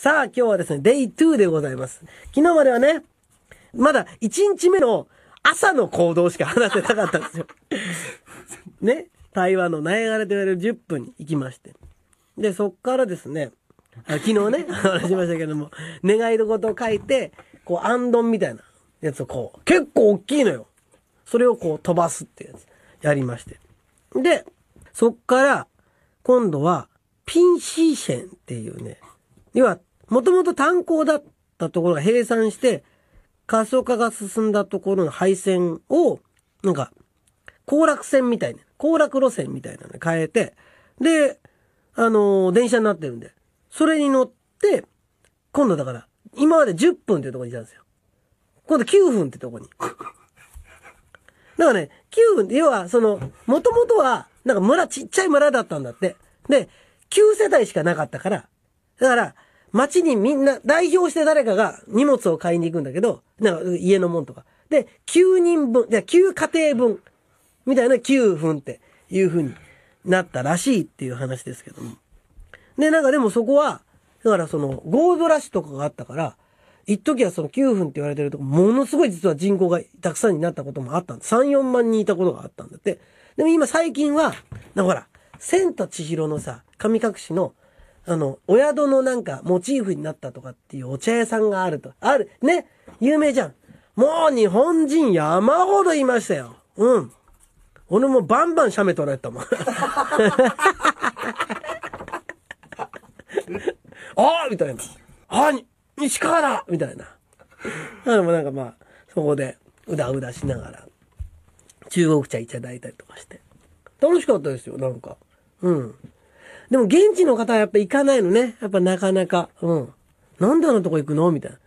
さあ、今日はですね、デイ2でございます。昨日まではね、まだ1日目の朝の行動しか話せなかったんですよ。ね。台湾の苗イアと言われる10分に行きまして。で、そっからですね、昨日ね、話しましたけども、願いのことを書いて、こう、アンドンみたいなやつをこう、結構大きいのよ。それをこう飛ばすってやつ、やりまして。で、そっから、今度は、ピンシーシェンっていうね、要はもともと炭鉱だったところが閉鎖して、仮想化が進んだところの配線を、なんか、行楽線みたいな、行楽路線みたいなのに変えて、で、あのー、電車になってるんで、それに乗って、今度だから、今まで10分っていうとこにいたんですよ。今度9分ってとこに。だからね、9分って、要は、その、もともとは、なんか村、ちっちゃい村だったんだって。で、9世帯しかなかったから、だから、街にみんな、代表して誰かが荷物を買いに行くんだけど、なんか家のもんとか。で、9人分、じゃ9家庭分、みたいな9分っていう風になったらしいっていう話ですけども。で、なんかでもそこは、だからその、ゴードラッシュとかがあったから、一時はその9分って言われてるとこ、ものすごい実は人口がたくさんになったこともあったんで3、4万人いたことがあったんだって。でも今最近は、なんかほら、千と千尋のさ、神隠しのあの、お宿のなんかモチーフになったとかっていうお茶屋さんがあると。ある。ね。有名じゃん。もう日本人山ほどいましたよ。うん。俺もバンバン写メ撮られたもん。ああみたいな。ああ西川だみたいな。あのもなんかまあ、そこで、うだうだしながら、中国茶いただいたりとかして。楽しかったですよ、なんか。うん。でも現地の方はやっぱ行かないのね。やっぱなかなか。うん。なんであのとこ行くのみたいな。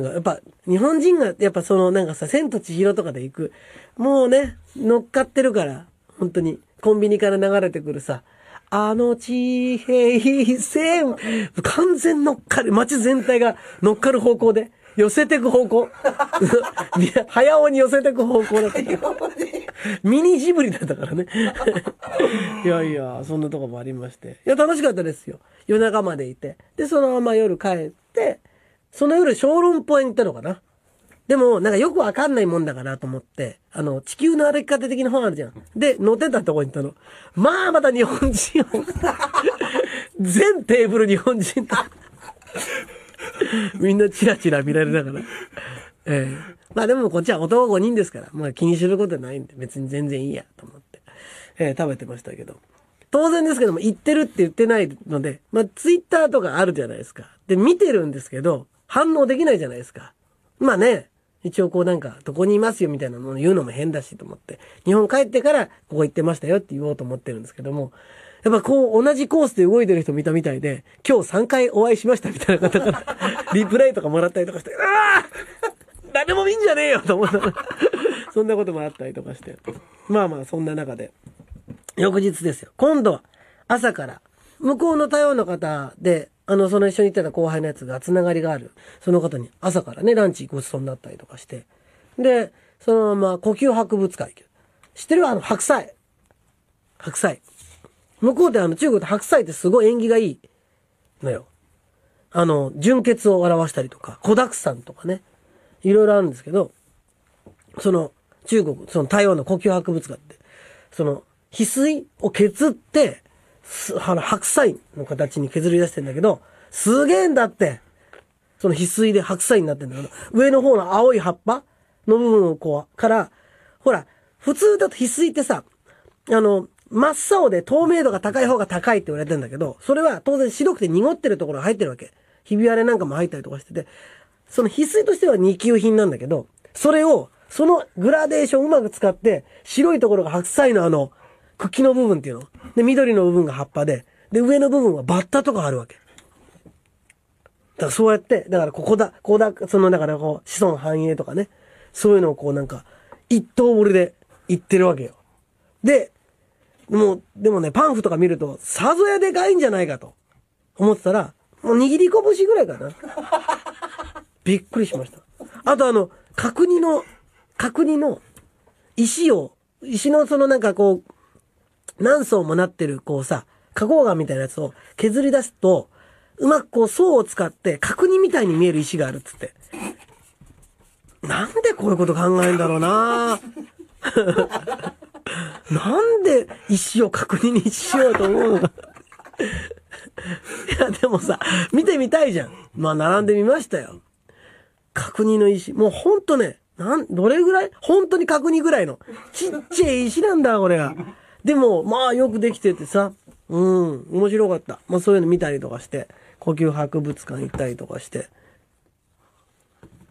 なんかやっぱ、日本人が、やっぱそのなんかさ、千と千尋とかで行く。もうね、乗っかってるから、本当に、コンビニから流れてくるさ、あの地平線、完全乗っかる、街全体が乗っかる方向で、寄せてく方向。早尾に寄せてく方向だった。ミニジブリだったからね。いやいや、そんなとこもありまして。いや、楽しかったですよ。夜中までいて。で、そのまま夜帰って、その夜、小籠包へ行ったのかな。でも、なんかよくわかんないもんだからと思って、あの、地球の歩き方的な本あるじゃん。で、乗ってたとこに行ったの。まあ、また日本人を。全テーブル日本人と。みんなチラチラ見られながら。ええーまあでもこっちは男5人ですから、まあ気にすることないんで、別に全然いいや、と思って、えー、食べてましたけど。当然ですけども、言ってるって言ってないので、まあツイッターとかあるじゃないですか。で、見てるんですけど、反応できないじゃないですか。まあね、一応こうなんか、どこにいますよみたいなのを言うのも変だしと思って、日本帰ってからここ行ってましたよって言おうと思ってるんですけども、やっぱこう同じコースで動いてる人見たみたいで、今日3回お会いしましたみたいな方から、リプライとかもらったりとかして、うわ誰も見んじゃねえよと思った。そんなこともあったりとかして。まあまあ、そんな中で。翌日ですよ。今度は、朝から、向こうの多様の方で、あの、その一緒に行ってた後輩のやつがつながりがある。その方に朝からね、ランチごちそうになったりとかして。で、そのまま呼吸博物館行く。知ってるあの、白菜。白菜。向こうであの、中国で白菜ってすごい縁起がいいのよ。あの、純血を表したりとか、子沢山とかね。いろいろあるんですけど、その、中国、その台湾の故郷博物館って、その、翡翠を削って、あの、白菜の形に削り出してんだけど、すげえんだって。その翡翠で白菜になってんだけど、上の方の青い葉っぱの部分をこう、から、ほら、普通だと翡翠ってさ、あの、真っ青で透明度が高い方が高いって言われてんだけど、それは当然白くて濁ってるところが入ってるわけ。ひび割れなんかも入ったりとかしてて、その翡翠としては二級品なんだけど、それを、そのグラデーションをうまく使って、白いところが白菜のあの、茎の部分っていうの。で、緑の部分が葉っぱで、で、上の部分はバッタとかあるわけ。だからそうやって、だからここだ、ここだ、その、だからこう、子孫繁栄とかね、そういうのをこうなんか、一刀折りで言ってるわけよ。で、もう、でもね、パンフとか見ると、さぞやでかいんじゃないかと思ってたら、もう握り拳ぐらいかな。びっくりしました。あとあの、角煮の、角煮の石を、石のそのなんかこう、何層もなってるこうさ、花崗岩みたいなやつを削り出すと、うまくこう層を使って角煮みたいに見える石があるっつって。なんでこういうこと考えるんだろうな なんで石を確認にしようと思うの いや、でもさ、見てみたいじゃん。まあ、並んでみましたよ。確認の石。もうほんとね、なん、どれぐらい本当に確認ぐらいの。ちっちゃい石なんだ、これが。でも、まあよくできててさ、うん、面白かった。まあそういうの見たりとかして、呼吸博物館行ったりとかして。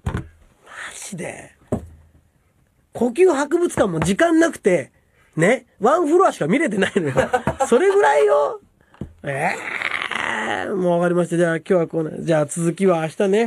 マジで。呼吸博物館も時間なくて、ね、ワンフロアしか見れてないのよ。それぐらいよ。ええー、もうわかりました。じゃあ今日はこうね、じゃあ続きは明日ね。